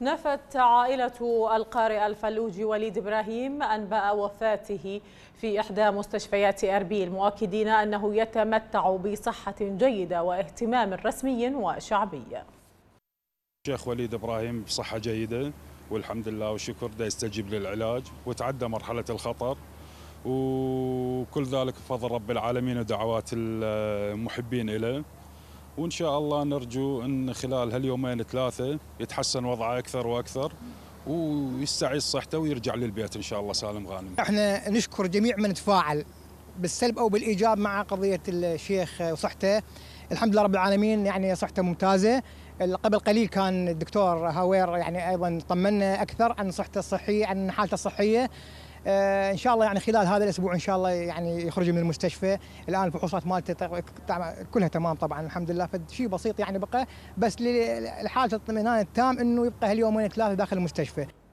نفت عائلة القارئ الفلوجي وليد إبراهيم أنباء وفاته في إحدى مستشفيات أربيل مؤكدين أنه يتمتع بصحة جيدة واهتمام رسمي وشعبي الشيخ وليد إبراهيم بصحة جيدة والحمد لله والشكر دا يستجيب للعلاج وتعدى مرحلة الخطر وكل ذلك بفضل رب العالمين ودعوات المحبين له وإن شاء الله نرجو أن خلال هاليومين ثلاثة يتحسن وضعه أكثر وأكثر ويستعيد صحته ويرجع للبيت إن شاء الله سالم غانم احنا نشكر جميع من تفاعل بالسلب أو بالإيجاب مع قضية الشيخ وصحته الحمد لله رب العالمين يعني صحته ممتازة قبل قليل كان الدكتور هاوير يعني ايضا طمنا اكثر عن صحته الصحيه عن حالته الصحيه آه، ان شاء الله يعني خلال هذا الاسبوع ان شاء الله يعني يخرج من المستشفى الان الفحوصات مالته طيب، كلها تمام طبعا الحمد لله فشيء بسيط يعني بقى بس لحاله الاطمئنان التام انه يبقى هاليومين ثلاثه داخل المستشفى